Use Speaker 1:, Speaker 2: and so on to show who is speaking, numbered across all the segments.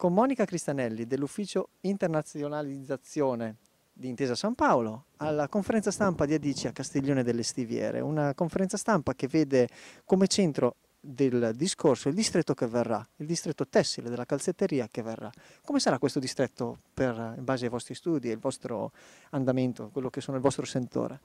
Speaker 1: con Monica Cristanelli dell'Ufficio Internazionalizzazione di Intesa San Paolo alla conferenza stampa di Adici a Castiglione delle Stiviere, una conferenza stampa che vede come centro del discorso il distretto che verrà, il distretto tessile della calzetteria che verrà. Come sarà questo distretto per, in base ai vostri studi e il vostro andamento, quello che sono il vostro sentore?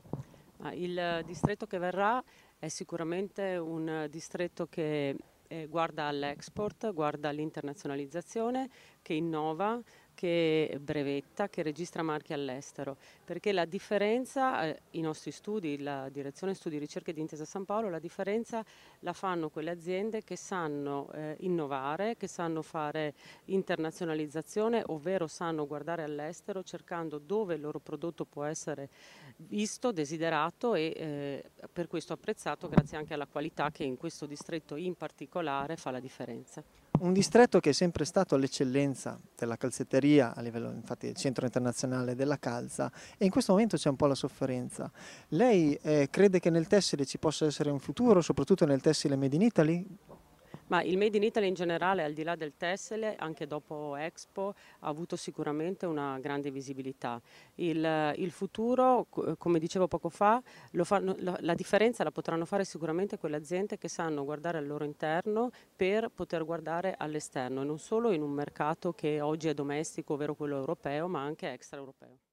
Speaker 2: Ah, il distretto che verrà è sicuramente un distretto che eh, guarda all'export, guarda all'internazionalizzazione, che innova, che brevetta, che registra marchi all'estero, perché la differenza, eh, i nostri studi, la direzione studi, ricerche di Intesa San Paolo, la differenza la fanno quelle aziende che sanno eh, innovare, che sanno fare internazionalizzazione, ovvero sanno guardare all'estero cercando dove il loro prodotto può essere visto, desiderato e eh, per questo apprezzato grazie anche alla qualità che in questo distretto in particolare fa la differenza
Speaker 1: un distretto che è sempre stato all'eccellenza della calzetteria a livello infatti del centro internazionale della calza e in questo momento c'è un po' la sofferenza. Lei eh, crede che nel tessile ci possa essere un futuro, soprattutto nel tessile Made in Italy?
Speaker 2: Ma il Made in Italy in generale, al di là del tessile, anche dopo Expo, ha avuto sicuramente una grande visibilità. Il, il futuro, come dicevo poco fa, fanno, la, la, differenza la potranno fare sicuramente quelle aziende che sanno guardare al loro interno per poter guardare all'esterno, non solo in un mercato che oggi è domestico, ovvero quello europeo, ma anche extraeuropeo.